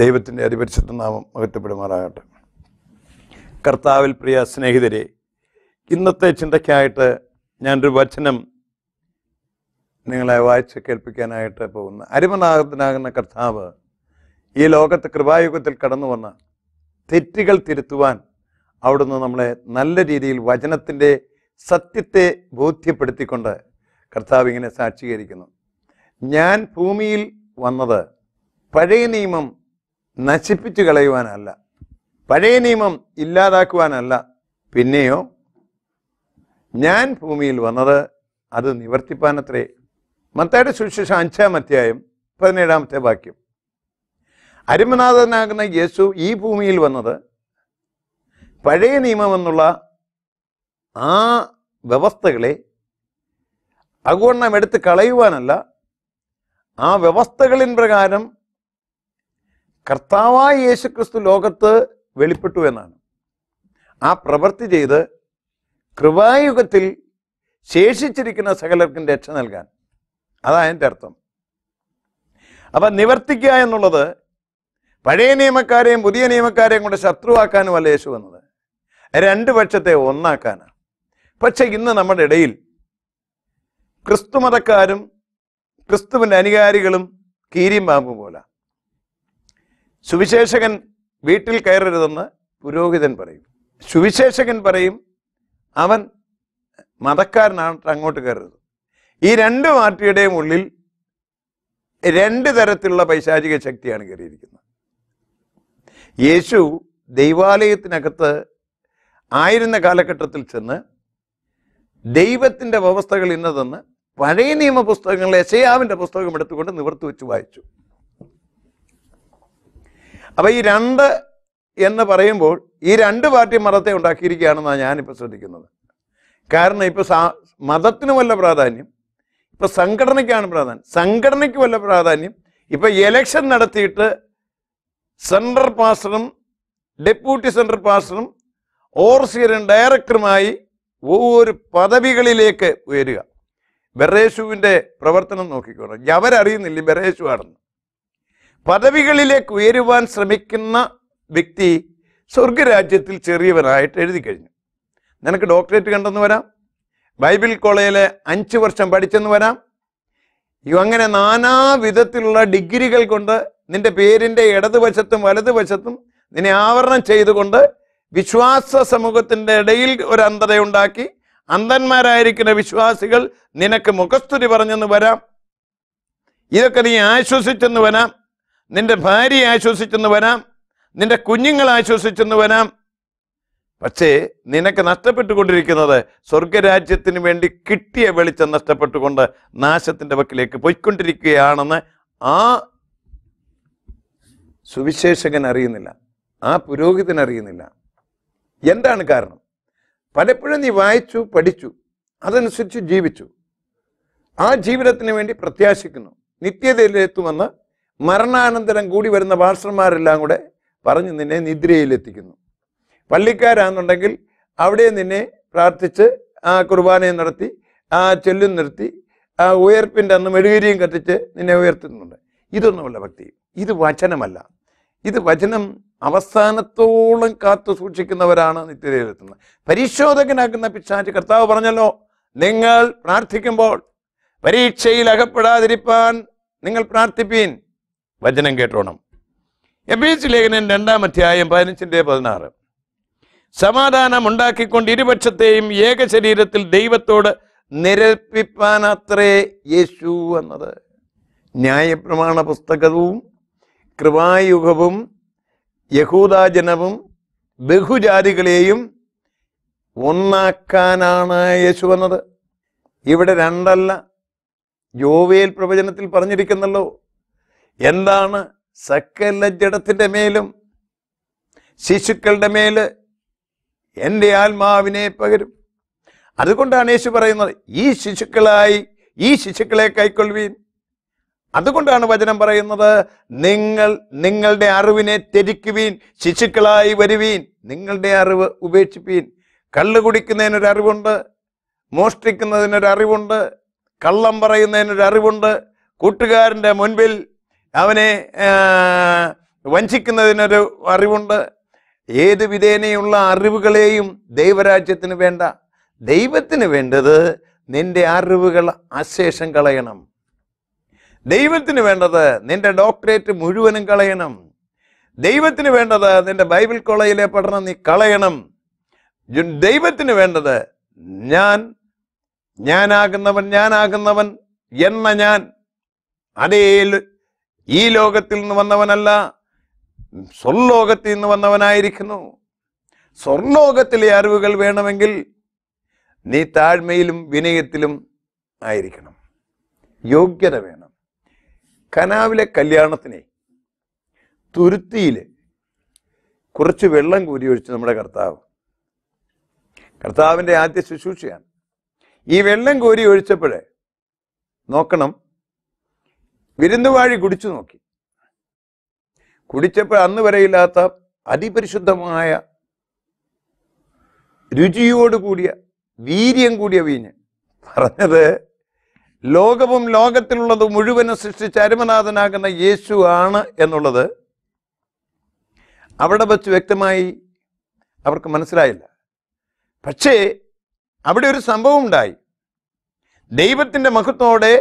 ദൈവത്തിൻ്റെ അതിപരിശുദ്ധ നാമം അകറ്റപ്പെടുമാറാകട്ടെ കർത്താവിൽ പ്രിയ സ്നേഹിതരെ ഇന്നത്തെ ചിന്തയ്ക്കായിട്ട് ഞാനൊരു വചനം നിങ്ങളെ വായിച്ച് കേൾപ്പിക്കാനായിട്ട് പോകുന്നു അരിമനാഥനാകുന്ന കർത്താവ് ഈ ലോകത്ത് കൃപായുഗത്തിൽ കടന്നു വന്ന തെറ്റുകൾ തിരുത്തുവാൻ അവിടുന്ന് നമ്മളെ നല്ല രീതിയിൽ വചനത്തിൻ്റെ സത്യത്തെ ബോധ്യപ്പെടുത്തിക്കൊണ്ട് കർത്താവ് ഇങ്ങനെ സാക്ഷീകരിക്കുന്നു ഞാൻ ഭൂമിയിൽ വന്നത് പഴയ നിയമം നശിപ്പിച്ചു കളയുവാനല്ല പഴയ നിയമം ഇല്ലാതാക്കുവാനല്ല പിന്നെയോ ഞാൻ ഭൂമിയിൽ വന്നത് അത് നിവർത്തിപ്പാനത്രേ മത്തയുടെ സുശേഷം അഞ്ചാം അധ്യായം പതിനേഴാമത്തെ വാക്യം അരുമനാഥനാകുന്ന യേശു ഈ ഭൂമിയിൽ വന്നത് പഴയ നിയമമെന്നുള്ള ആ വ്യവസ്ഥകളെ അകോണ്ണം എടുത്ത് കളയുവാനല്ല ആ വ്യവസ്ഥകളിൻ പ്രകാരം കർത്താവായ യേശുക്രിസ്തു ലോകത്ത് വെളിപ്പെട്ടു എന്നാണ് ആ പ്രവൃത്തി ചെയ്ത് കൃപായുഗത്തിൽ ശേഷിച്ചിരിക്കുന്ന സകലർക്കും രക്ഷ നൽകാൻ അതാണ് എൻ്റെ അർത്ഥം അപ്പം നിവർത്തിക്കുക എന്നുള്ളത് പഴയ നിയമക്കാരെയും പുതിയ നിയമക്കാരെയും കൊണ്ട് ശത്രുവാക്കാനും അല്ല യേശു വന്നത് രണ്ട് പക്ഷത്തെ ഒന്നാക്കാനാണ് പക്ഷെ ഇന്ന് നമ്മുടെ ഇടയിൽ ക്രിസ്തുമതക്കാരും ക്രിസ്തുവിൻ്റെ അനുകാരികളും കീരിയും പാമ്പും പോലെ സുവിശേഷകൻ വീട്ടിൽ കയറരുതെന്ന് പുരോഹിതൻ പറയും സുവിശേഷകൻ പറയും അവൻ മതക്കാരനാണ് അങ്ങോട്ട് കയറരുത് ഈ രണ്ട് പാർട്ടിയുടെയും ഉള്ളിൽ രണ്ട് തരത്തിലുള്ള പൈശാചിക ശക്തിയാണ് കയറിയിരിക്കുന്നത് യേശു ദൈവാലയത്തിനകത്ത് ആയിരുന്ന കാലഘട്ടത്തിൽ ചെന്ന് ദൈവത്തിൻ്റെ വ്യവസ്ഥകൾ ഇന്നതെന്ന് പഴയ നിയമ പുസ്തകങ്ങളിൽ എസയാവിൻ്റെ പുസ്തകം എടുത്തുകൊണ്ട് നിവർത്തി വെച്ച് വായിച്ചു അപ്പോൾ ഈ രണ്ട് എന്ന് പറയുമ്പോൾ ഈ രണ്ട് പാർട്ടി മതത്തെ ഉണ്ടാക്കിയിരിക്കുകയാണെന്നാണ് ഞാനിപ്പോൾ ശ്രദ്ധിക്കുന്നത് കാരണം ഇപ്പോൾ സാ വല്ല പ്രാധാന്യം ഇപ്പോൾ സംഘടനയ്ക്കാണ് പ്രാധാന്യം സംഘടനയ്ക്ക് വല്ല പ്രാധാന്യം ഇപ്പോൾ എലക്ഷൻ നടത്തിയിട്ട് സെൻട്രൽ പാസ്റ്ററും ഡെപ്യൂട്ടി സെൻട്രൽ പാസ്റ്ററും ഓർസിയറും ഡയറക്ടറുമായി ഒരു പദവികളിലേക്ക് ഉയരുക ബെറേഷുവിൻ്റെ പ്രവർത്തനം നോക്കിക്കോണം അവരറിയുന്നില്ല ബെറേശു ആണെന്ന് പദവികളിലേക്ക് ഉയരുവാൻ ശ്രമിക്കുന്ന വ്യക്തി സ്വർഗരാജ്യത്തിൽ ചെറിയവനായിട്ട് എഴുതി കഴിഞ്ഞു നിനക്ക് ഡോക്ടറേറ്റ് കണ്ടെന്ന് വരാം ബൈബിൾ കോളേജിലെ അഞ്ച് വർഷം പഠിച്ചെന്ന് വരാം അങ്ങനെ നാനാ വിധത്തിലുള്ള ഡിഗ്രികൾ കൊണ്ട് നിന്റെ പേരിൻ്റെ ഇടതുവശത്തും വലതുവശത്തും നിന്നെ ആവരണം ചെയ്തുകൊണ്ട് വിശ്വാസ സമൂഹത്തിൻ്റെ ഇടയിൽ ഒരു അന്ധതയുണ്ടാക്കി അന്ധന്മാരായിരിക്കുന്ന വിശ്വാസികൾ നിനക്ക് മുഖസ്തുതി പറഞ്ഞെന്ന് വരാം ഇതൊക്കെ നീ ആശ്വസിച്ചെന്ന് വരാം നിന്റെ ഭാര്യയെ ആശ്വസിച്ചെന്ന് വരാം നിന്റെ കുഞ്ഞുങ്ങളെ ആശ്വസിച്ചെന്ന് വരാം പക്ഷേ നിനക്ക് നഷ്ടപ്പെട്ടുകൊണ്ടിരിക്കുന്നത് സ്വർഗരാജ്യത്തിന് വേണ്ടി കിട്ടിയ വെളിച്ചം നഷ്ടപ്പെട്ടുകൊണ്ട് നാശത്തിൻ്റെ വക്കിലേക്ക് പോയിക്കൊണ്ടിരിക്കുകയാണെന്ന് ആ സുവിശേഷകൻ അറിയുന്നില്ല ആ പുരോഹിതൻ അറിയുന്നില്ല എന്താണ് കാരണം പലപ്പോഴും നീ വായിച്ചു പഠിച്ചു അതനുസരിച്ച് ജീവിച്ചു ആ ജീവിതത്തിന് വേണ്ടി പ്രത്യാശിക്കുന്നു നിത്യതയിലെത്തുമെന്ന് മരണാനന്തരം കൂടി വരുന്ന പാർഷന്മാരെല്ലാം കൂടെ പറഞ്ഞ് നിന്നെ നിദ്രയിലെത്തിക്കുന്നു പള്ളിക്കാരാണെന്നുണ്ടെങ്കിൽ അവിടെ നിന്നെ പ്രാർത്ഥിച്ച് ആ കുർബാനയും നടത്തി ആ ചൊല്ലും നിർത്തി ആ ഉയർപ്പിൻ്റെ അന്ന് മെഴുകരിയും കത്തിച്ച് നിന്നെ ഉയർത്തുന്നുണ്ട് ഇതൊന്നുമല്ല ഭക്തി ഇത് വചനമല്ല ഇത് വചനം അവസാനത്തോളം കാത്തു സൂക്ഷിക്കുന്നവരാണ് നിത്യതയിലെത്തുന്നത് പരിശോധകനാക്കുന്ന പിശാച് കർത്താവ് പറഞ്ഞല്ലോ നിങ്ങൾ പ്രാർത്ഥിക്കുമ്പോൾ പരീക്ഷയിൽ അകപ്പെടാതിരിപ്പാൻ നിങ്ങൾ പ്രാർത്ഥിപ്പീൻ വചനം കേട്ടോണം എബീസ് ലേഖനൻ രണ്ടാം അധ്യായം പതിനഞ്ചിൻ്റെ പതിനാറ് സമാധാനം ഉണ്ടാക്കിക്കൊണ്ട് ഇരുപക്ഷത്തെയും ഏക ശരീരത്തിൽ ദൈവത്തോട് നിരപ്പിപ്പാനത്രേ യേശു എന്നത് ന്യായപ്രമാണ പുസ്തകവും കൃപായുഗവും യഹൂദാജനവും ബഹുജാതികളെയും ഒന്നാക്കാനാണ് യേശു എന്നത് ഇവിടെ രണ്ടല്ല ജോവേൽ പ്രവചനത്തിൽ പറഞ്ഞിരിക്കുന്നല്ലോ എന്താണ് സകല ജഡത്തിൻ്റെ മേലും ശിശുക്കളുടെ മേല് എൻ്റെ ആത്മാവിനെ പകരും അതുകൊണ്ടാണ് യേശു പറയുന്നത് ഈ ശിശുക്കളായി ഈ ശിശുക്കളെ കൈക്കൊള്ളുവീൻ അതുകൊണ്ടാണ് വചനം പറയുന്നത് നിങ്ങൾ നിങ്ങളുടെ അറിവിനെ തിരിക്കുവീൻ ശിശുക്കളായി വരുവീൻ നിങ്ങളുടെ അറിവ് ഉപേക്ഷിപ്പീൻ കള്ള് കുടിക്കുന്നതിനൊരു അറിവുണ്ട് മോഷ്ടിക്കുന്നതിനൊരു അറിവുണ്ട് കള്ളം പറയുന്നതിനൊരു അറിവുണ്ട് കൂട്ടുകാരൻ്റെ മുൻപിൽ അവനെ വഞ്ചിക്കുന്നതിനൊരു അറിവുണ്ട് ഏത് വിധേനയുള്ള അറിവുകളെയും ദൈവരാജ്യത്തിന് വേണ്ട ദൈവത്തിന് വേണ്ടത് നിന്റെ അറിവുകൾ അശേഷം കളയണം ദൈവത്തിന് വേണ്ടത് നിന്റെ ഡോക്ടറേറ്റ് മുഴുവനും കളയണം ദൈവത്തിന് വേണ്ടത് നിന്റെ ബൈബിൾ കോളേജിലെ പഠനം നീ കളയണം ദൈവത്തിന് വേണ്ടത് ഞാൻ ഞാനാകുന്നവൻ ഞാനാകുന്നവൻ എന്ന ഞാൻ അതേ ഈ ലോകത്തിൽ നിന്ന് വന്നവനല്ല സ്വർലോകത്തിൽ നിന്ന് വന്നവനായിരിക്കുന്നു സ്വർലോകത്തിലെ അറിവുകൾ വേണമെങ്കിൽ നീ താഴ്മയിലും വിനയത്തിലും ആയിരിക്കണം യോഗ്യത വേണം കനാവിലെ കല്യാണത്തിനെ തുരുത്തിയിൽ കുറച്ച് വെള്ളം കൂരി ഒഴിച്ച് നമ്മുടെ കർത്താവ് കർത്താവിൻ്റെ ആദ്യ ശുശ്രൂഷയാണ് ഈ വെള്ളം കോരി ഒഴിച്ചപ്പോഴേ നോക്കണം വിരുന്നുവാഴി കുടിച്ചു നോക്കി കുടിച്ചപ്പോൾ അന്ന് വരെ ഇല്ലാത്ത അതിപരിശുദ്ധമായ രുചിയോട് കൂടിയ വീര്യം കൂടിയ വീഞ്ഞ് പറഞ്ഞത് ലോകവും ലോകത്തിലുള്ളത് മുഴുവനും സൃഷ്ടിച്ച അരുമനാഥനാകുന്ന യേശു ആണ് എന്നുള്ളത് അവിടെ വച്ച് വ്യക്തമായി അവർക്ക് മനസ്സിലായില്ല പക്ഷേ അവിടെ ഒരു സംഭവം ഉണ്ടായി ദൈവത്തിൻ്റെ മഹത്വോടെ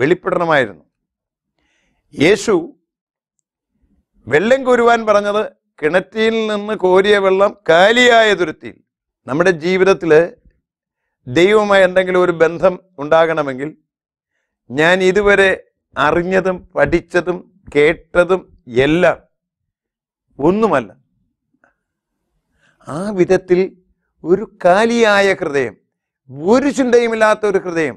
വെളിപ്പെടണമായിരുന്നു യേശു വെള്ളം കോരുവാൻ പറഞ്ഞത് കിണറ്റിൽ നിന്ന് കോരിയ വെള്ളം കാലിയായ തുരുത്തിയിൽ നമ്മുടെ ജീവിതത്തിൽ ദൈവവുമായി എന്തെങ്കിലും ഒരു ബന്ധം ഉണ്ടാകണമെങ്കിൽ ഞാൻ ഇതുവരെ അറിഞ്ഞതും പഠിച്ചതും കേട്ടതും എല്ലാം ഒന്നുമല്ല ആ വിധത്തിൽ ഒരു കാലിയായ ഹൃദയം ഒരു ചിന്തയുമില്ലാത്ത ഒരു ഹൃദയം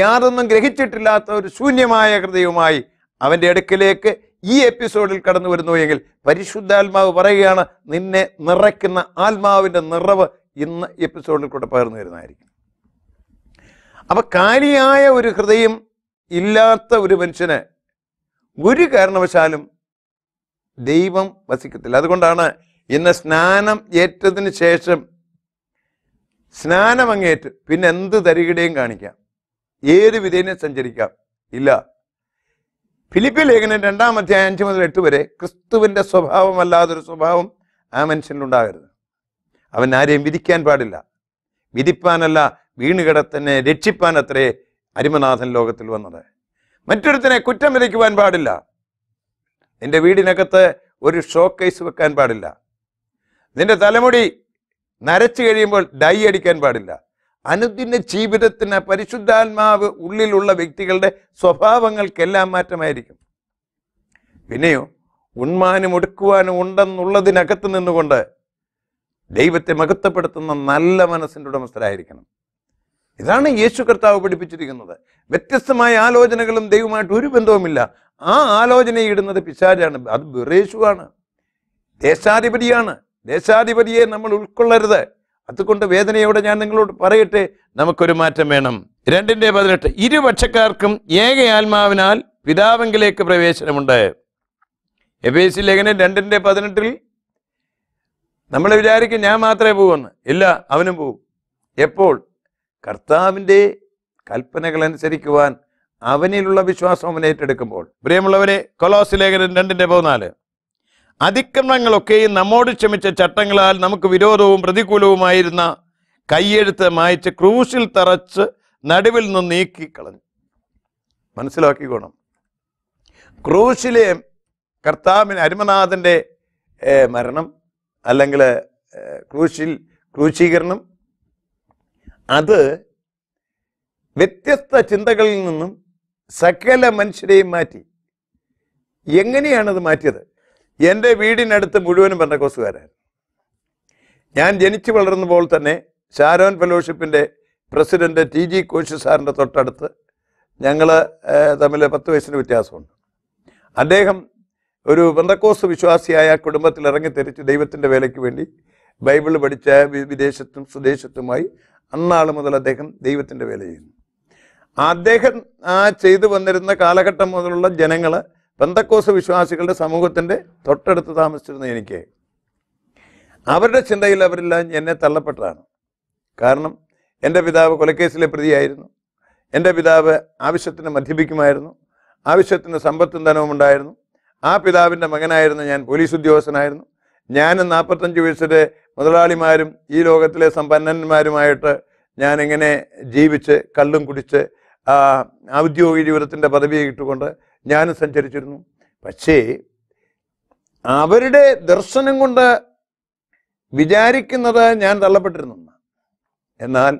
യാതൊന്നും ഗ്രഹിച്ചിട്ടില്ലാത്ത ഒരു ശൂന്യമായ ഹൃദയവുമായി അവൻ്റെ അടുക്കിലേക്ക് ഈ എപ്പിസോഡിൽ കടന്നു വരുന്നു എങ്കിൽ പരിശുദ്ധാത്മാവ് പറയുകയാണ് നിന്നെ നിറയ്ക്കുന്ന ആത്മാവിൻ്റെ നിറവ് ഇന്ന് എപ്പിസോഡിൽ കൂടെ പകർന്നു വരുന്നതായിരിക്കും അപ്പം കാലിയായ ഒരു ഹൃദയം ഇല്ലാത്ത ഒരു മനുഷ്യന് ഒരു കാരണവശാലും ദൈവം വസിക്കത്തില്ല അതുകൊണ്ടാണ് ഇന്ന് സ്നാനം ഏറ്റതിന് ശേഷം സ്നാനം അങ്ങേറ്റ് പിന്നെ എന്ത് തരികിടയും കാണിക്കാം ഏത് വിധേനെ സഞ്ചരിക്കാം ഇല്ല ഫിലിപ്പിയ ലേഖനം രണ്ടാം അധ്യായം അഞ്ച് മുതൽ എട്ട് വരെ ക്രിസ്തുവിൻ്റെ സ്വഭാവമല്ലാതൊരു സ്വഭാവം ആ മനുഷ്യനിലുണ്ടാകരുത് അവൻ ആരെയും വിധിക്കാൻ പാടില്ല വിധിപ്പാനല്ല വീണുകിടത്തന്നെ രക്ഷിപ്പാൻ അത്രേ അരിമനാഥൻ ലോകത്തിൽ വന്നത് മറ്റൊരുത്തിനെ കുറ്റം വിധിക്കുവാൻ പാടില്ല നിന്റെ വീടിനകത്ത് ഒരു ഷോക്കേസ് വെക്കാൻ പാടില്ല നിന്റെ തലമുടി നരച്ചു കഴിയുമ്പോൾ ഡൈ അടിക്കാൻ പാടില്ല അനുദിന ജീവിതത്തിന് പരിശുദ്ധാത്മാവ് ഉള്ളിലുള്ള വ്യക്തികളുടെ സ്വഭാവങ്ങൾക്കെല്ലാം മാറ്റമായിരിക്കും പിന്നെയോ ഉണ്മാനും ഒടുക്കുവാനും ഉണ്ടെന്നുള്ളതിനകത്ത് നിന്നുകൊണ്ട് ദൈവത്തെ മഹത്വപ്പെടുത്തുന്ന നല്ല മനസ്സിൻ്റെ ഉടമസ്ഥരായിരിക്കണം ഇതാണ് യേശു കർത്താവ് പഠിപ്പിച്ചിരിക്കുന്നത് വ്യത്യസ്തമായ ആലോചനകളും ദൈവമായിട്ട് ഒരു ബന്ധവുമില്ല ആ ആലോചനയിടുന്നത് പിശാചാണ് അത് ബിറേശുവാണ് ദേശാധിപതിയാണ് ദേശാധിപതിയെ നമ്മൾ ഉൾക്കൊള്ളരുത് അതുകൊണ്ട് വേദനയോടെ ഞാൻ നിങ്ങളോട് പറയട്ടെ നമുക്കൊരു മാറ്റം വേണം രണ്ടിൻ്റെ പതിനെട്ട് ഇരുപക്ഷക്കാർക്കും ഏക ആത്മാവിനാൽ പിതാവെങ്കിലേക്ക് പ്രവേശനമുണ്ട് എബേസി ലേഖനം രണ്ടിൻ്റെ പതിനെട്ടിൽ നമ്മൾ വിചാരിക്കും ഞാൻ മാത്രമേ പോകുമെന്ന് ഇല്ല അവനും പോകും എപ്പോൾ കർത്താവിൻ്റെ കൽപ്പനകൾ അനുസരിക്കുവാൻ അവനിലുള്ള വിശ്വാസം അവനേറ്റെടുക്കുമ്പോൾ ഏറ്റെടുക്കുമ്പോൾ പ്രിയമുള്ളവരെ കൊലോസ് ലേഖനം രണ്ടിൻ്റെ പതിനാല് അതിക്രമങ്ങളൊക്കെയും നമ്മോട് ക്ഷമിച്ച ചട്ടങ്ങളാൽ നമുക്ക് വിരോധവും പ്രതികൂലവുമായിരുന്ന കയ്യെഴുത്ത് മായച്ച് ക്രൂശിൽ തറച്ച് നടുവിൽ നിന്ന് നീക്കിക്കളഞ്ഞു മനസ്സിലാക്കിക്കോണം ക്രൂശിലെ കർത്താവിന് അരുമനാഥൻ്റെ മരണം അല്ലെങ്കിൽ ക്രൂശിൽ ക്രൂശീകരണം അത് വ്യത്യസ്ത ചിന്തകളിൽ നിന്നും സകല മനുഷ്യരെയും മാറ്റി എങ്ങനെയാണത് മാറ്റിയത് എൻ്റെ വീടിനടുത്ത് മുഴുവനും പെന്തക്കോസുകാരായിരുന്നു ഞാൻ ജനിച്ചു വളർന്നപ്പോൾ തന്നെ ഷാരോൻ ഫെലോഷിപ്പിൻ്റെ പ്രസിഡന്റ് ടി ജി കോശി സാറിൻ്റെ തൊട്ടടുത്ത് ഞങ്ങൾ തമ്മിൽ പത്ത് വയസ്സിന് വ്യത്യാസമുണ്ട് അദ്ദേഹം ഒരു ബന്ധക്കോസ് വിശ്വാസിയായ കുടുംബത്തിൽ ഇറങ്ങി തിരിച്ച് ദൈവത്തിൻ്റെ വേലയ്ക്ക് വേണ്ടി ബൈബിൾ പഠിച്ച വിദേശത്തും സ്വദേശത്തുമായി അന്നാൾ മുതൽ അദ്ദേഹം ദൈവത്തിൻ്റെ വേല ചെയ്യുന്നു അദ്ദേഹം ആ ചെയ്തു വന്നിരുന്ന കാലഘട്ടം മുതലുള്ള ജനങ്ങൾ പെന്തക്കോസ് വിശ്വാസികളുടെ സമൂഹത്തിൻ്റെ തൊട്ടടുത്ത് താമസിച്ചിരുന്ന എനിക്ക് അവരുടെ ചിന്തയിൽ അവരെല്ലാം എന്നെ തള്ളപ്പെട്ടതാണ് കാരണം എൻ്റെ പിതാവ് കൊലക്കേസിലെ പ്രതിയായിരുന്നു എൻ്റെ പിതാവ് ആവശ്യത്തിന് മദ്യപിക്കുമായിരുന്നു ആവശ്യത്തിന് സമ്പത്തും ധനവും ഉണ്ടായിരുന്നു ആ പിതാവിൻ്റെ മകനായിരുന്നു ഞാൻ പോലീസ് ഉദ്യോഗസ്ഥനായിരുന്നു ഞാനും നാൽപ്പത്തഞ്ച് വയസ്സിലെ മുതലാളിമാരും ഈ ലോകത്തിലെ സമ്പന്നന്മാരുമായിട്ട് എങ്ങനെ ജീവിച്ച് കള്ളും കുടിച്ച് ഔദ്യോഗിക ജീവിതത്തിൻ്റെ പദവി ഇട്ടുകൊണ്ട് ഞാനും സഞ്ചരിച്ചിരുന്നു പക്ഷേ അവരുടെ ദർശനം കൊണ്ട് വിചാരിക്കുന്നത് ഞാൻ തള്ളപ്പെട്ടിരുന്നു എന്നാൽ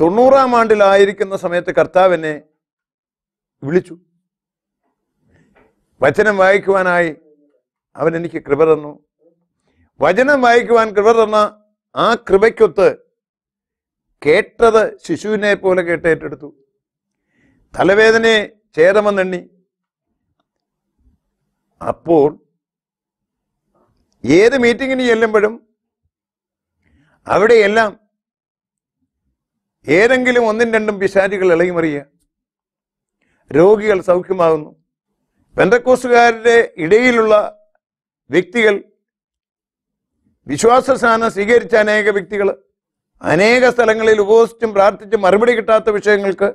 തൊണ്ണൂറാം ആണ്ടിലായിരിക്കുന്ന സമയത്ത് കർത്താവിനെ വിളിച്ചു വചനം വായിക്കുവാനായി അവൻ എനിക്ക് കൃപ തന്നു വചനം വായിക്കുവാൻ കൃപ തന്ന ആ കൃപയ്ക്കൊത്ത് കേട്ടത് ശിശുവിനെ പോലെ കേട്ടേറ്റെടുത്തു തലവേദനയെ ചേതമെന്നെണ്ണി അപ്പോൾ ഏത് മീറ്റിങ്ങിന് ചെല്ലുമ്പോഴും അവിടെയെല്ലാം ഏതെങ്കിലും ഒന്നും രണ്ടും പിശാചികൾ ഇളകിമറിയുക രോഗികൾ സൗഖ്യമാകുന്നു പെന്തക്കോസുകാരുടെ ഇടയിലുള്ള വ്യക്തികൾ വിശ്വാസ സ്ഥാനം സ്വീകരിച്ച അനേക വ്യക്തികൾ അനേക സ്ഥലങ്ങളിൽ ഉപസിച്ചും പ്രാർത്ഥിച്ചും മറുപടി കിട്ടാത്ത വിഷയങ്ങൾക്ക്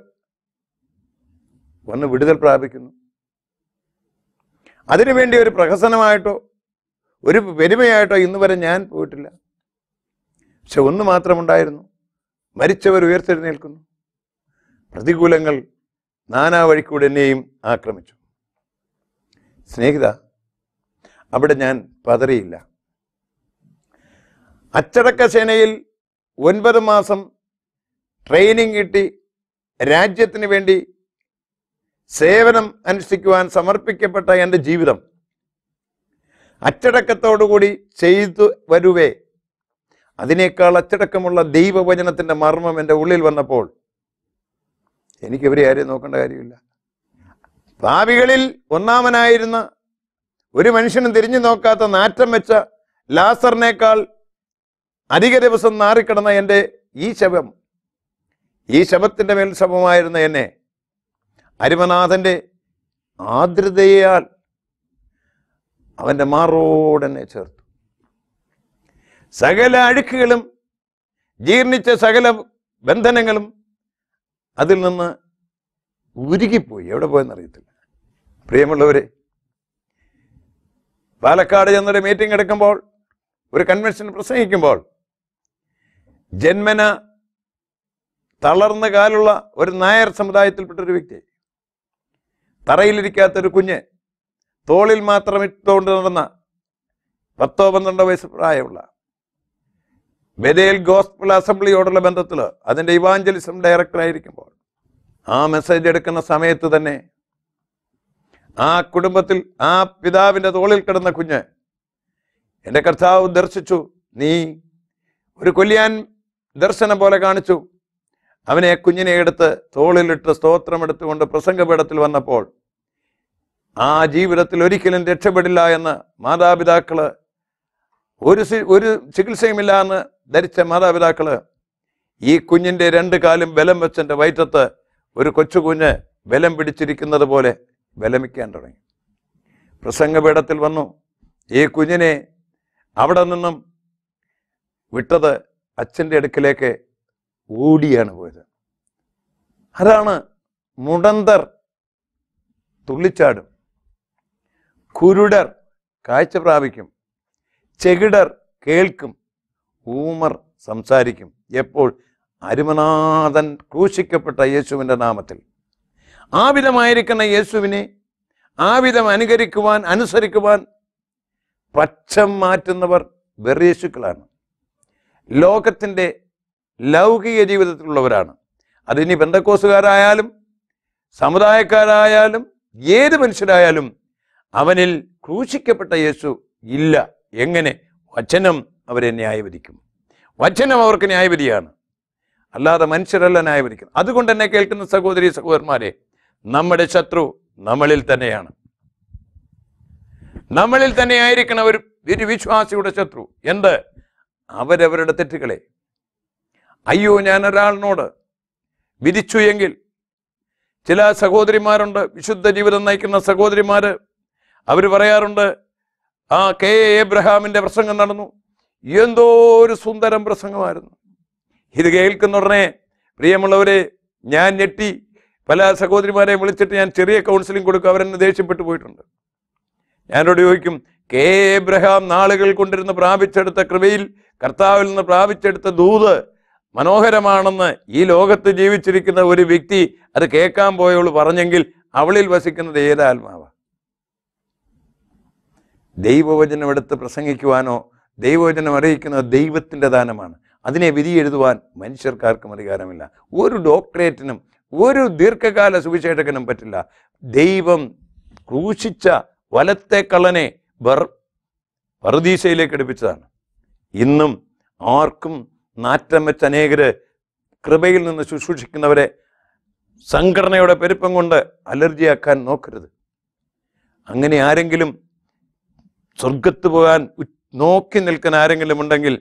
വന്ന് വിടുതൽ പ്രാപിക്കുന്നു അതിനുവേണ്ടി ഒരു പ്രഹസനമായിട്ടോ ഒരു പെരുമയായിട്ടോ ഇന്ന് വരെ ഞാൻ പോയിട്ടില്ല പക്ഷെ ഒന്ന് മാത്രമുണ്ടായിരുന്നു മരിച്ചവർ ഉയർത്തെഴുന്നേൽക്കുന്നു പ്രതികൂലങ്ങൾ നാനാ വഴിക്കൂടെ എന്നെയും ആക്രമിച്ചു സ്നേഹിത അവിടെ ഞാൻ പതറിയില്ല അച്ചടക്ക സേനയിൽ ഒൻപത് മാസം ട്രെയിനിങ് കിട്ടി രാജ്യത്തിന് വേണ്ടി സേവനം അനുഷ്ഠിക്കുവാൻ സമർപ്പിക്കപ്പെട്ട എൻ്റെ ജീവിതം അച്ചടക്കത്തോടുകൂടി ചെയ്തു വരുവേ അതിനേക്കാൾ അച്ചടക്കമുള്ള ദൈവവചനത്തിൻ്റെ മർമ്മം എൻ്റെ ഉള്ളിൽ വന്നപ്പോൾ എനിക്കിവരെ ആരെയും നോക്കേണ്ട കാര്യമില്ല ഭാവികളിൽ ഒന്നാമനായിരുന്ന ഒരു മനുഷ്യനും തിരിഞ്ഞു നോക്കാത്ത നാറ്റം വെച്ച ലാസറിനേക്കാൾ അധിക ദിവസം നാറിക്കിടന്ന എൻ്റെ ഈ ശവം ഈ ശവത്തിൻ്റെ മേൽ ശവമായിരുന്ന എന്നെ അരിമനാഥൻ്റെ ആർദ്രതയാൽ അവൻ്റെ മാറോടനെ ചേർത്തു സകല അഴുക്കുകളും ജീർണിച്ച സകല ബന്ധനങ്ങളും അതിൽ നിന്ന് ഉരുകിപ്പോയി എവിടെ പോയെന്നറിയത്തില്ല പ്രിയമുള്ളവരെ പാലക്കാട് ചെന്നൊരു മീറ്റിംഗ് എടുക്കുമ്പോൾ ഒരു കൺവെൻഷൻ പ്രസംഗിക്കുമ്പോൾ ജന്മന തളർന്ന കാലുള്ള ഒരു നായർ സമുദായത്തിൽപ്പെട്ട ഒരു വ്യക്തി തറയിലിരിക്കാത്തൊരു കുഞ്ഞ് തോളിൽ മാത്രം ഇട്ടുകൊണ്ട് നടന്ന പത്തോ പന്ത്രണ്ടോ വയസ്സ് പ്രായമുള്ള ബെരേൽ ഗോസ്പിൾ അസംബ്ലിയോടുള്ള ബന്ധത്തിൽ അതിൻ്റെ ഇവാഞ്ചലിസം ഡയറക്ടറായിരിക്കുമ്പോൾ ആ മെസ്സേജ് എടുക്കുന്ന സമയത്ത് തന്നെ ആ കുടുംബത്തിൽ ആ പിതാവിൻ്റെ തോളിൽ കിടന്ന കുഞ്ഞ് എൻ്റെ കർത്താവ് ദർശിച്ചു നീ ഒരു കൊല്ലിയാൻ ദർശനം പോലെ കാണിച്ചു അവനെ കുഞ്ഞിനെ എടുത്ത് തോളിലിട്ട് എടുത്തുകൊണ്ട് പ്രസംഗപീഠത്തിൽ വന്നപ്പോൾ ആ ജീവിതത്തിൽ ഒരിക്കലും രക്ഷപ്പെടില്ല എന്ന് മാതാപിതാക്കള് ഒരു ഒരു ചികിത്സയുമില്ല എന്ന് ധരിച്ച മാതാപിതാക്കള് ഈ കുഞ്ഞിന്റെ രണ്ട് കാലും ബലം വെച്ചെൻ്റെ വയറ്റത്ത് ഒരു കൊച്ചു കുഞ്ഞ് ബലം പിടിച്ചിരിക്കുന്നത് പോലെ ബലമിക്കാൻ തുടങ്ങി പ്രസംഗപീഠത്തിൽ വന്നു ഈ കുഞ്ഞിനെ അവിടെ നിന്നും വിട്ടത് അച്ഛൻ്റെ അടുക്കിലേക്ക് ഓടിയാണ് പോയത് ആരാണ് മുടന്തർ തുള്ളിച്ചാടും കുരുടർ കാഴ്ച പ്രാപിക്കും ചെകിടർ കേൾക്കും ഊമർ സംസാരിക്കും എപ്പോൾ അരുമനാഥൻ ക്രൂശിക്കപ്പെട്ട യേശുവിൻ്റെ നാമത്തിൽ ആ വിധമായിരിക്കുന്ന യേശുവിനെ ആ വിധം അനുകരിക്കുവാൻ അനുസരിക്കുവാൻ പക്ഷം മാറ്റുന്നവർ വെറിയേശുക്കളാണ് ലോകത്തിൻ്റെ ലൗകിക ജീവിതത്തിലുള്ളവരാണ് അതിനി ബന്ധക്കോസുകാരായാലും സമുദായക്കാരായാലും ഏത് മനുഷ്യരായാലും അവനിൽ ക്രൂശിക്കപ്പെട്ട യേശു ഇല്ല എങ്ങനെ വചനം അവരെ ന്യായവിധിക്കും വചനം അവർക്ക് ന്യായവിധിയാണ് അല്ലാതെ മനുഷ്യരല്ല ന്യായവിധിക്കും അതുകൊണ്ട് തന്നെ കേൾക്കുന്ന സഹോദരി സഹോദരന്മാരെ നമ്മുടെ ശത്രു നമ്മളിൽ തന്നെയാണ് നമ്മളിൽ തന്നെയായിരിക്കണം ഒരു ഒരു വിശ്വാസിയുടെ ശത്രു എന്ത് അവരവരുടെ തെറ്റുകളെ അയ്യോ ഞാൻ ഒരാളിനോട് വിധിച്ചു എങ്കിൽ ചില സഹോദരിമാരുണ്ട് വിശുദ്ധ ജീവിതം നയിക്കുന്ന സഹോദരിമാർ അവർ പറയാറുണ്ട് ആ കെ എ എബ്രഹാമിൻ്റെ പ്രസംഗം നടന്നു എന്തോ ഒരു സുന്ദരം പ്രസംഗമായിരുന്നു ഇത് കേൾക്കുന്ന ഉടനെ പ്രിയമുള്ളവരെ ഞാൻ ഞെട്ടി പല സഹോദരിമാരെ വിളിച്ചിട്ട് ഞാൻ ചെറിയ കൗൺസിലിംഗ് കൊടുക്കും അവരെന്നെ ദേഷ്യപ്പെട്ടു പോയിട്ടുണ്ട് ഞാനോട് ചോദിക്കും കെ എബ്രഹാം നാളുകൾ കൊണ്ടിരുന്ന് പ്രാപിച്ചെടുത്ത കൃപയിൽ കർത്താവിൽ നിന്ന് പ്രാപിച്ചെടുത്ത ദൂത് മനോഹരമാണെന്ന് ഈ ലോകത്ത് ജീവിച്ചിരിക്കുന്ന ഒരു വ്യക്തി അത് കേൾക്കാൻ പോയവൾ പറഞ്ഞെങ്കിൽ അവളിൽ വസിക്കുന്നത് ഏത് ആത്മാവാണ് ദൈവവചനം എടുത്ത് പ്രസംഗിക്കുവാനോ ദൈവവചനം അറിയിക്കുന്നത് ദൈവത്തിൻ്റെ ദാനമാണ് അതിനെ വിധി എഴുതുവാൻ മനുഷ്യർക്കാർക്കും അധികാരമില്ല ഒരു ഡോക്ടറേറ്റിനും ഒരു ദീർഘകാല സുവിശേഷകനും പറ്റില്ല ദൈവം ക്രൂശിച്ച വലത്തെ കള്ളനെ ബർ പറുദീശയിലേക്ക് എടുപ്പിച്ചതാണ് ഇന്നും ആർക്കും നാറ്റം വെച്ച് അനേകര് കൃപയിൽ നിന്ന് ശുശ്രൂഷിക്കുന്നവരെ സംഘടനയുടെ പെരുപ്പം കൊണ്ട് അലർജിയാക്കാൻ നോക്കരുത് അങ്ങനെ ആരെങ്കിലും സ്വർഗത്ത് പോകാൻ നോക്കി നിൽക്കാൻ ആരെങ്കിലും ഉണ്ടെങ്കിൽ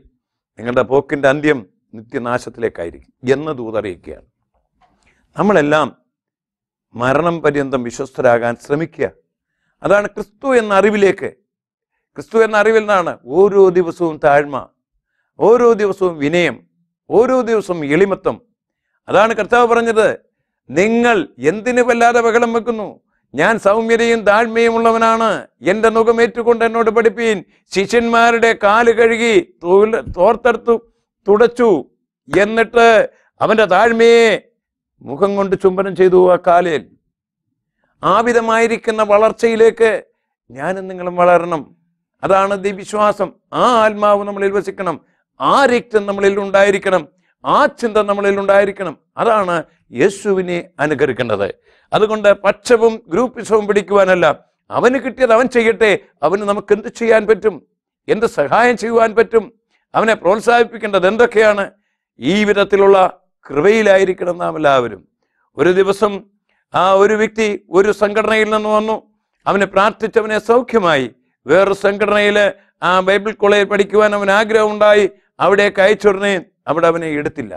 നിങ്ങളുടെ പോക്കിൻ്റെ അന്ത്യം നിത്യനാശത്തിലേക്കായിരിക്കും എന്ന് ദൂതറിയിക്കുകയാണ് നമ്മളെല്ലാം മരണം പര്യന്തം വിശ്വസ്തരാകാൻ ശ്രമിക്കുക അതാണ് ക്രിസ്തു എന്ന അറിവിലേക്ക് ക്രിസ്തു എന്ന അറിവിൽ നിന്നാണ് ഓരോ ദിവസവും താഴ്മ ഓരോ ദിവസവും വിനയം ഓരോ ദിവസവും എളിമത്വം അതാണ് കർത്താവ് പറഞ്ഞത് നിങ്ങൾ എന്തിനു വല്ലാതെ ബഹളം വെക്കുന്നു ഞാൻ സൗമ്യതയും താഴ്മയും ഉള്ളവനാണ് എൻ്റെ മുഖം ഏറ്റുകൊണ്ട് എന്നോട് പഠിപ്പീൻ ശിഷ്യന്മാരുടെ കാല് കഴുകി തോർത്തെടുത്തു തുടച്ചു എന്നിട്ട് അവൻ്റെ താഴ്മയെ മുഖം കൊണ്ട് ചുംബനം ചെയ്തു ആ കാലിൽ ആവിധമായിരിക്കുന്ന വളർച്ചയിലേക്ക് ഞാനും നിങ്ങളും വളരണം അതാണ് ദിവിശ്വാസം ആ ആത്മാവ് നമ്മളിൽ വസിക്കണം ആ രക്തം നമ്മളിൽ ഉണ്ടായിരിക്കണം ആ ചിന്ത നമ്മളിൽ ഉണ്ടായിരിക്കണം അതാണ് യേശുവിനെ അനുകരിക്കേണ്ടത് അതുകൊണ്ട് പക്ഷവും ഗ്രൂപ്പിസവും പിടിക്കുവാനല്ല അവന് കിട്ടിയത് അവൻ ചെയ്യട്ടെ അവന് നമുക്ക് എന്ത് ചെയ്യാൻ പറ്റും എന്ത് സഹായം ചെയ്യുവാൻ പറ്റും അവനെ പ്രോത്സാഹിപ്പിക്കേണ്ടത് എന്തൊക്കെയാണ് ഈ വിധത്തിലുള്ള കൃപയിലായിരിക്കണം നാം എല്ലാവരും ഒരു ദിവസം ആ ഒരു വ്യക്തി ഒരു സംഘടനയിൽ നിന്ന് വന്നു അവനെ പ്രാർത്ഥിച്ചവനെ സൗഖ്യമായി വേറൊരു സംഘടനയിൽ ആ ബൈബിൾ കോളേജിൽ പഠിക്കുവാൻ അവൻ ആഗ്രഹമുണ്ടായി അവിടേക്ക് അയച്ചുടനെ അവിടെ അവനെ എടുത്തില്ല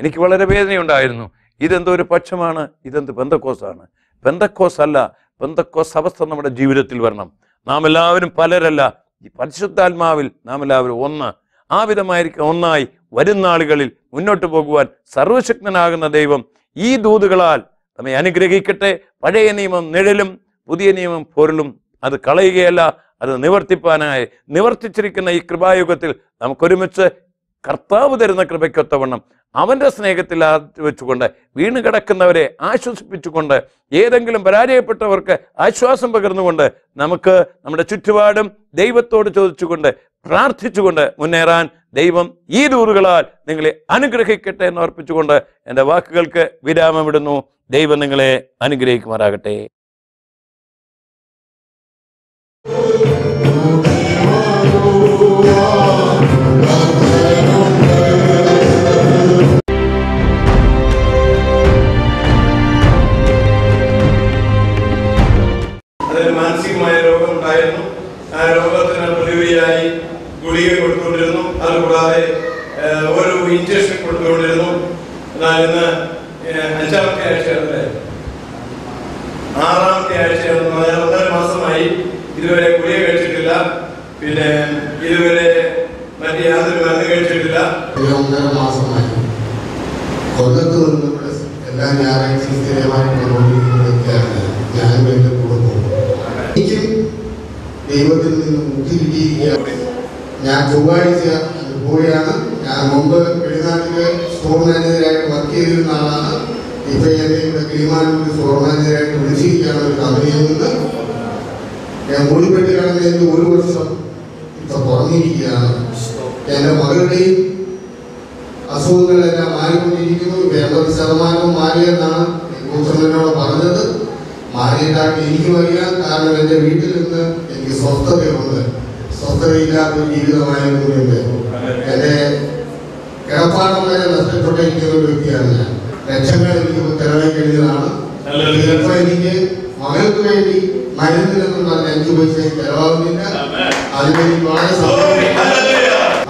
എനിക്ക് വളരെ വേദനയുണ്ടായിരുന്നു ഇതെന്തോ ഒരു പക്ഷമാണ് ഇതെന്ത് ബന്ധക്കോസാണ് ബന്ധക്കോസ് അല്ല ബന്ധക്കോസ് അവസ്ഥ നമ്മുടെ ജീവിതത്തിൽ വരണം നാം എല്ലാവരും പലരല്ല ഈ പരിശുദ്ധാത്മാവിൽ നാം എല്ലാവരും ഒന്ന് ആ വിധമായിരിക്കും ഒന്നായി വരും നാളുകളിൽ മുന്നോട്ട് പോകുവാൻ സർവശക്തനാകുന്ന ദൈവം ഈ ദൂതുകളാൽ നമ്മെ അനുഗ്രഹിക്കട്ടെ പഴയ നിയമം നിഴലും പുതിയ നിയമം പൊരുളും അത് കളയുകയല്ല അത് നിവർത്തിപ്പാനായി നിവർത്തിച്ചിരിക്കുന്ന ഈ കൃപായുഗത്തിൽ നമുക്കൊരുമിച്ച് കർത്താവ് തരുന്ന കൃപയ്ക്കൊത്തവണ്ണം അവൻ്റെ സ്നേഹത്തിൽ വെച്ചുകൊണ്ട് വീണ് കിടക്കുന്നവരെ ആശ്വസിപ്പിച്ചുകൊണ്ട് ഏതെങ്കിലും പരാജയപ്പെട്ടവർക്ക് ആശ്വാസം പകർന്നുകൊണ്ട് നമുക്ക് നമ്മുടെ ചുറ്റുപാടും ദൈവത്തോട് ചോദിച്ചുകൊണ്ട് പ്രാർത്ഥിച്ചുകൊണ്ട് മുന്നേറാൻ ദൈവം ഈ ദൂറുകളാൽ നിങ്ങളെ അനുഗ്രഹിക്കട്ടെ എന്ന് ഓർപ്പിച്ചുകൊണ്ട് എൻ്റെ വാക്കുകൾക്ക് വിരാമമിടുന്നു ദൈവം നിങ്ങളെ അനുഗ്രഹിക്കുമാറാകട്ടെ ഉണ്ടായിരുന്നു ആ രോഗത്തിന് പ്രതിവിധിയായി ഗുളിക കൊടുത്തുകൊണ്ടിരുന്നു അതുകൂടാതെ ഓരോ ഇഞ്ചക്ഷൻ കൊടുത്തുകൊണ്ടിരുന്നു എന്നാൽ ഇന്ന് അഞ്ചാമത്തെ ആഴ്ചയുടെ ആറാമത്തെ ആഴ്ചയാണ് ഒന്നര മാസമായി ഇതുവരെ ഗുളിക കഴിച്ചിട്ടില്ല പിന്നെ ഇതുവരെ മറ്റേ യാതൊരു മരുന്ന് കഴിച്ചിട്ടില്ല ഒന്നര മാസമായി കൊല്ലത്ത് എല്ലാം എല്ലാ ഞായറാഴ്ച സ്ഥിരമായി പ്രവർത്തിക്കുന്ന ഞാനും എൻ്റെ ദൈവത്തിൽ നിന്ന് മുക്തി ഞാൻ ചൊവ്വാഴ്ച പോവുകയാണ് ഞാൻ മുമ്പ് വെളിനാട്ടിൽ സ്റ്റോർ മാനേജരായിട്ട് വർക്ക് ചെയ്തിരുന്ന ആളാണ് ഇപ്പൊ എന്റെ ഇവിടെ കിളിമാനൂർ സ്റ്റോർ മാനേജരായിട്ട് വിളിച്ചിരിക്കുകയാണ് ഒരു കമ്പനിയിൽ നിന്ന് ഞാൻ മൂടിപ്പെട്ട് കിടന്നതിൻ്റെ ഒരു വർഷം ഇപ്പൊ തുറന്നിരിക്കുകയാണ് എന്റെ മകളുടെയും അസുഖങ്ങളെല്ലാം മാറിക്കൊണ്ടിരിക്കുന്നു ഇപ്പം എൺപത് ശതമാനവും മാറിയെന്നാണ് ഗോസമ്മനോട് പറഞ്ഞത് മാറിയിട്ടാണ് എനിക്കും അറിയാം കാരണം എൻ്റെ വീട്ടിൽ നിന്ന് എനിക്ക് സ്വസ്ഥതയുണ്ട് സ്വസ്ഥതയില്ലാത്ത ജീവിതമായ എൻ്റെ എൻ്റെ കിടപ്പാടം വരെ നഷ്ടപ്പെട്ടിരിക്കുന്ന ഒരു വ്യക്തിയാണ് ഞാൻ ലക്ഷങ്ങൾ എനിക്ക് ചെലവായി കഴിഞ്ഞതാണ് ചിലപ്പോൾ എനിക്ക് മകൾക്ക് വേണ്ടി മരുന്നിനെന്ന് പറഞ്ഞ അഞ്ചു പൈസ ചെലവാകുന്നില്ല അതിനെനിക്ക് വളരെ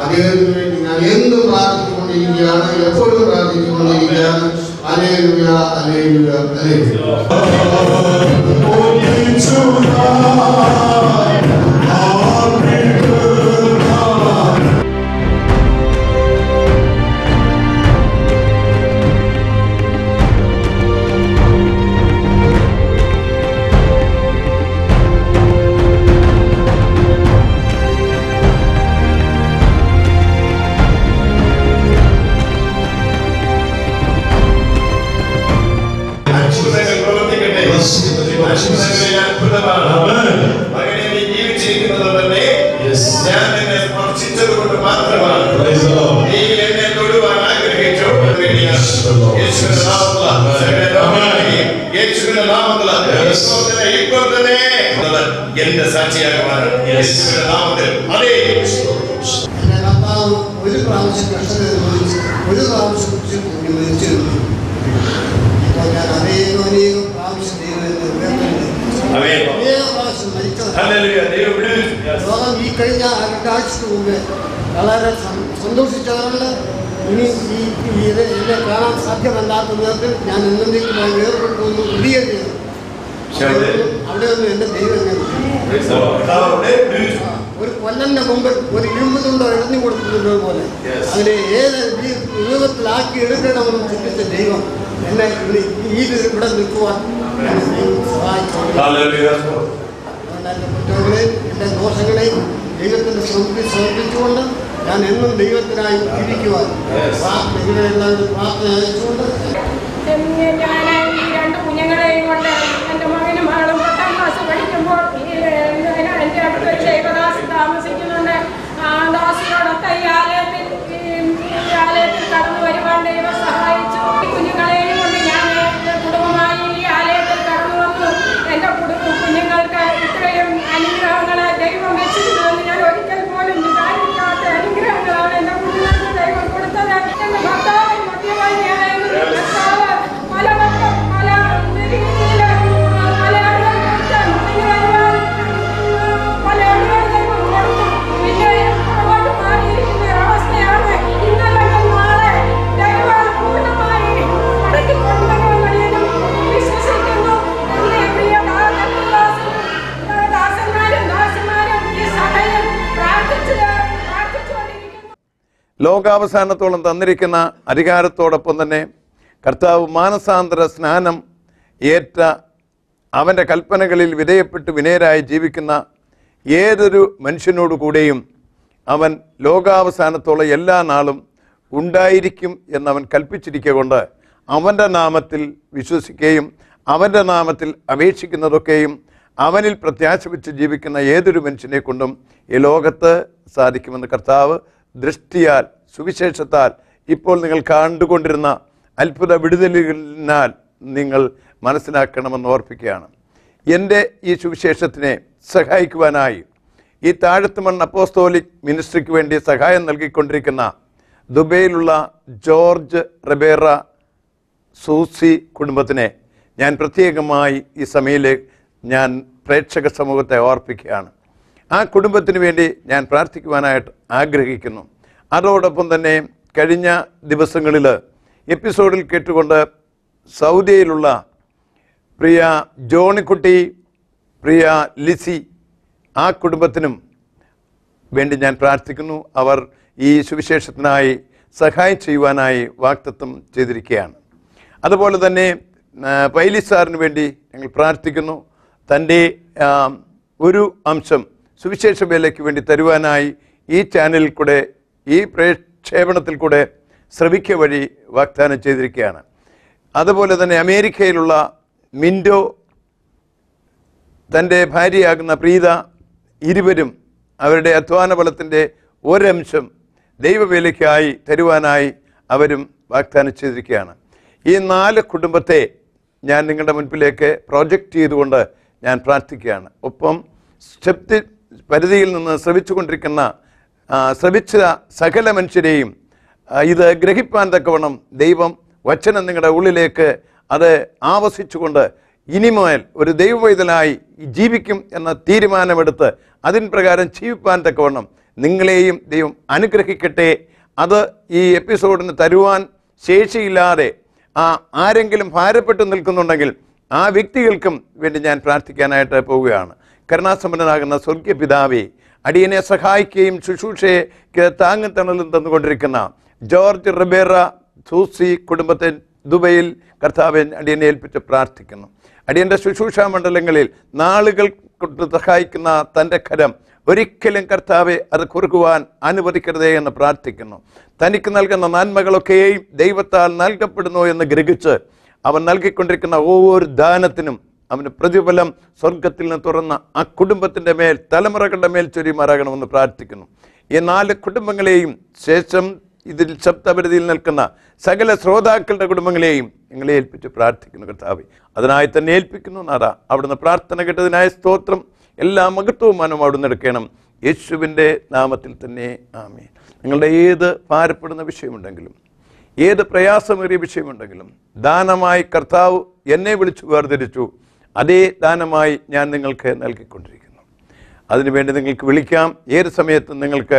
അദ്ദേഹത്തിന് വേണ്ടി ഞാൻ എന്ത് പ്രാർത്ഥിച്ചുകൊണ്ടിരിക്കുകയാണ് എപ്പോഴും പ്രാർത്ഥിച്ചുകൊണ്ടിരിക്കുകയാണ് Alleluia, Alleluia, Alleluia. Only to God. ഞാൻ ആകാശത്തുമുമ്പ് വളരെ സന്തോഷിച്ചവരല്ല ഇനി ഈ ഇത് എന്നെ കാണാൻ സാധ്യമല്ലാത്ത വിധത്തിൽ ഞാൻ എന്നെന്തെങ്കിലും വേർപെട്ടു എന്ന് ഉള്ളിയത് അവിടെ ഒന്നും എൻ്റെ ദൈവം ഒരു കൊല്ലന്റെ മുമ്പ് ഒരു ഇരുമ്പതുണ്ടോ എഴുതി കൊടുത്തിട്ടുള്ളത് പോലെ അതിനെ ഏത് രൂപത്തിലാക്കി എടുക്കണമെന്ന് ചിന്തിച്ച ദൈവം എന്നെ ഈ ഇവിടെ നിൽക്കുവാൻ സഹായിച്ചു അതുകൊണ്ട് എൻ്റെ കുറ്റങ്ങളെയും എൻ്റെ ദോഷങ്ങളെയും ദൈവത്തിൻ്റെ സ്വരൂപി സമർപ്പിച്ചുകൊണ്ട് ഞാൻ എന്നും ദൈവത്തിനായി ജീവിക്കുവാൻ ഇവിടെയുള്ളവരുടെ പ്രാർത്ഥന അയച്ചുകൊണ്ട് രണ്ട് കുഞ്ഞുങ്ങളെയും കൊണ്ട് എൻ്റെ മകനും ആളും പത്താം ക്ലാസ് പഠിക്കുമ്പോൾ താമസിക്കുന്നുണ്ട് ആ ദാസിനോടൊത്തയ്യാതെ ലോകാവസാനത്തോളം തന്നിരിക്കുന്ന അധികാരത്തോടൊപ്പം തന്നെ കർത്താവ് മാനസാന്തര സ്നാനം ഏറ്റ അവൻ്റെ കൽപ്പനകളിൽ വിധേയപ്പെട്ട് വിനയരായി ജീവിക്കുന്ന ഏതൊരു മനുഷ്യനോടു കൂടെയും അവൻ ലോകാവസാനത്തോളം എല്ലാ നാളും ഉണ്ടായിരിക്കും എന്നവൻ കൽപ്പിച്ചിരിക്കൊണ്ട് അവൻ്റെ നാമത്തിൽ വിശ്വസിക്കുകയും അവൻ്റെ നാമത്തിൽ അപേക്ഷിക്കുന്നതൊക്കെയും അവനിൽ പ്രത്യാശ വെച്ച് ജീവിക്കുന്ന ഏതൊരു മനുഷ്യനെ കൊണ്ടും ഈ ലോകത്ത് സാധിക്കുമെന്ന് കർത്താവ് ദൃഷ്ടിയാൽ സുവിശേഷത്താൽ ഇപ്പോൾ നിങ്ങൾ കണ്ടുകൊണ്ടിരുന്ന അത്ഭുത വിടുതലിനാൽ നിങ്ങൾ മനസ്സിലാക്കണമെന്ന് ഓർപ്പിക്കുകയാണ് എൻ്റെ ഈ സുവിശേഷത്തിനെ സഹായിക്കുവാനായി ഈ താഴത്തുമൺ അപ്പോസ്തോലിക് മിനിസ്ട്രിക്ക് വേണ്ടി സഹായം നൽകിക്കൊണ്ടിരിക്കുന്ന ദുബൈയിലുള്ള ജോർജ് റബേറ സൂസി കുടുംബത്തിനെ ഞാൻ പ്രത്യേകമായി ഈ സമയത്ത് ഞാൻ പ്രേക്ഷക സമൂഹത്തെ ഓർപ്പിക്കുകയാണ് ആ കുടുംബത്തിന് വേണ്ടി ഞാൻ പ്രാർത്ഥിക്കുവാനായിട്ട് ആഗ്രഹിക്കുന്നു അതോടൊപ്പം തന്നെ കഴിഞ്ഞ ദിവസങ്ങളിൽ എപ്പിസോഡിൽ കേട്ടുകൊണ്ട് സൗദിയിലുള്ള പ്രിയ ജോണിക്കുട്ടി പ്രിയ ലിസി ആ കുടുംബത്തിനും വേണ്ടി ഞാൻ പ്രാർത്ഥിക്കുന്നു അവർ ഈ സുവിശേഷത്തിനായി സഹായം ചെയ്യുവാനായി വാക്തത്വം ചെയ്തിരിക്കുകയാണ് അതുപോലെ തന്നെ പൈലി സാറിന് വേണ്ടി ഞങ്ങൾ പ്രാർത്ഥിക്കുന്നു തൻ്റെ ഒരു അംശം സുവിശേഷ വേലയ്ക്ക് വേണ്ടി തരുവാനായി ഈ ചാനലിൽ കൂടെ ഈ പ്രക്ഷേപണത്തിൽ കൂടെ ശ്രവിക്ക വഴി വാഗ്ദാനം ചെയ്തിരിക്കുകയാണ് അതുപോലെ തന്നെ അമേരിക്കയിലുള്ള മിൻഡോ തൻ്റെ ഭാര്യയാകുന്ന പ്രീത ഇരുവരും അവരുടെ അധ്വാന ബലത്തിൻ്റെ ഒരംശം ദൈവവേലയ്ക്കായി തരുവാനായി അവരും വാഗ്ദാനം ചെയ്തിരിക്കുകയാണ് ഈ നാല് കുടുംബത്തെ ഞാൻ നിങ്ങളുടെ മുൻപിലേക്ക് പ്രോജക്റ്റ് ചെയ്തുകൊണ്ട് ഞാൻ പ്രാർത്ഥിക്കുകയാണ് ഒപ്പം സ്റ്റെപ്തി പരിധിയിൽ നിന്ന് ശ്രമിച്ചുകൊണ്ടിരിക്കുന്ന ശ്രമിച്ച സകല മനുഷ്യരെയും ഇത് ഗ്രഹിപ്പാൻ തക്കവണ്ണം ദൈവം വചനം നിങ്ങളുടെ ഉള്ളിലേക്ക് അത് ആവസിച്ചുകൊണ്ട് ഇനിമേൽ ഒരു ദൈവവൈതലായി ജീവിക്കും എന്ന തീരുമാനമെടുത്ത് അതിൻ പ്രകാരം ജീവിപ്പാൻ തക്കവണ്ണം നിങ്ങളെയും ദൈവം അനുഗ്രഹിക്കട്ടെ അത് ഈ എപ്പിസോഡിന് തരുവാൻ ശേഷിയില്ലാതെ ആ ആരെങ്കിലും ഭാരപ്പെട്ട് നിൽക്കുന്നുണ്ടെങ്കിൽ ആ വ്യക്തികൾക്കും വേണ്ടി ഞാൻ പ്രാർത്ഥിക്കാനായിട്ട് പോവുകയാണ് കരുണാസമ്പന്നനാകുന്ന സ്വർഗ്യ പിതാവേ അടിയനെ സഹായിക്കുകയും ശുശ്രൂഷയെ താങ്ങും തണലും തന്നുകൊണ്ടിരിക്കുന്ന ജോർജ് റബേറ സൂസി കുടുംബത്തെ ദുബൈയിൽ കർത്താവൻ അടിയനെ ഏൽപ്പിച്ച് പ്രാർത്ഥിക്കുന്നു അടിയൻ്റെ ശുശ്രൂഷാ മണ്ഡലങ്ങളിൽ നാളുകൾ കൊണ്ട് സഹായിക്കുന്ന തൻ്റെ കരം ഒരിക്കലും കർത്താവെ അത് കുറുക്കുവാൻ അനുവദിക്കരുതേ എന്ന് പ്രാർത്ഥിക്കുന്നു തനിക്ക് നൽകുന്ന നന്മകളൊക്കെയും ദൈവത്താൽ നൽകപ്പെടുന്നു എന്ന് ഗ്രഹിച്ച് അവൻ നൽകിക്കൊണ്ടിരിക്കുന്ന ഓരോ ദാനത്തിനും അവന് പ്രതിഫലം സ്വർഗത്തിൽ നിന്ന് തുറന്ന ആ കുടുംബത്തിൻ്റെ മേൽ തലമുറകളുടെ മേൽ ചൊരിയുമാറാകണമെന്ന് പ്രാർത്ഥിക്കുന്നു ഈ നാല് കുടുംബങ്ങളെയും ശേഷം ഇതിൽ ശബ്ദപരിധിയിൽ നിൽക്കുന്ന സകല ശ്രോതാക്കളുടെ കുടുംബങ്ങളെയും നിങ്ങളെ ഏൽപ്പിച്ച് പ്രാർത്ഥിക്കുന്നു കർത്താവ് അതിനായി തന്നെ ഏൽപ്പിക്കുന്നു നാഥ അവിടുന്ന് പ്രാർത്ഥന കേട്ടതിനായ സ്തോത്രം എല്ലാ മഹത്വവും മാനവും അവിടുന്ന് എടുക്കണം യേശുവിൻ്റെ നാമത്തിൽ തന്നെ ആമേ നിങ്ങളുടെ ഏത് ഭാരപ്പെടുന്ന വിഷയമുണ്ടെങ്കിലും ഏത് പ്രയാസമേറിയ വിഷയമുണ്ടെങ്കിലും ദാനമായി കർത്താവ് എന്നെ വിളിച്ചു വേർതിരിച്ചു അതേ ദാനമായി ഞാൻ നിങ്ങൾക്ക് നൽകിക്കൊണ്ടിരിക്കുന്നു അതിനുവേണ്ടി നിങ്ങൾക്ക് വിളിക്കാം ഏത് സമയത്തും നിങ്ങൾക്ക്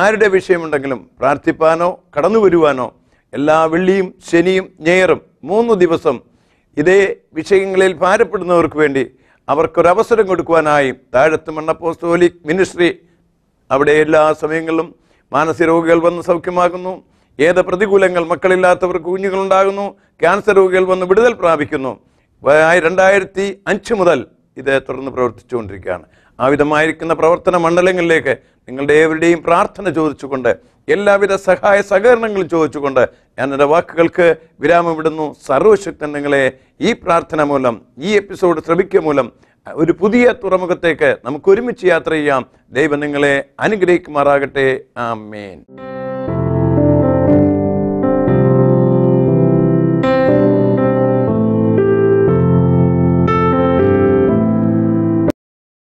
ആരുടെ വിഷയമുണ്ടെങ്കിലും പ്രാർത്ഥിപ്പാനോ കടന്നു വരുവാനോ എല്ലാ വെള്ളിയും ശനിയും ഞെയറും മൂന്ന് ദിവസം ഇതേ വിഷയങ്ങളിൽ ഭാരപ്പെടുന്നവർക്ക് വേണ്ടി അവർക്കൊരവസരം കൊടുക്കുവാനായി താഴത്ത് മണ്ണപ്പോസ്തോലിക് മിനിസ്ട്രി അവിടെ എല്ലാ സമയങ്ങളിലും മാനസിക രോഗികൾ വന്ന് സൗഖ്യമാകുന്നു ഏത് പ്രതികൂലങ്ങൾ മക്കളില്ലാത്തവർക്ക് കുഞ്ഞുങ്ങളുണ്ടാകുന്നു ക്യാൻസർ രോഗികൾ വന്ന് വിടുതൽ പ്രാപിക്കുന്നു രണ്ടായിരത്തി അഞ്ച് മുതൽ ഇത് തുടർന്ന് പ്രവർത്തിച്ചുകൊണ്ടിരിക്കുകയാണ് ആ വിധമായിരിക്കുന്ന പ്രവർത്തന മണ്ഡലങ്ങളിലേക്ക് നിങ്ങളുടെ ഏവരുടെയും പ്രാർത്ഥന ചോദിച്ചുകൊണ്ട് എല്ലാവിധ സഹായ സഹകരണങ്ങളും ചോദിച്ചുകൊണ്ട് ഞാൻ എൻ്റെ വാക്കുകൾക്ക് വിരാമമിടുന്നു സർവശക്തൻ നിങ്ങളെ ഈ പ്രാർത്ഥന മൂലം ഈ എപ്പിസോഡ് ശ്രമിക്കുക മൂലം ഒരു പുതിയ തുറമുഖത്തേക്ക് നമുക്ക് ഒരുമിച്ച് യാത്ര ചെയ്യാം ദൈവം നിങ്ങളെ അനുഗ്രഹിക്കുമാറാകട്ടെ ആ മേൻ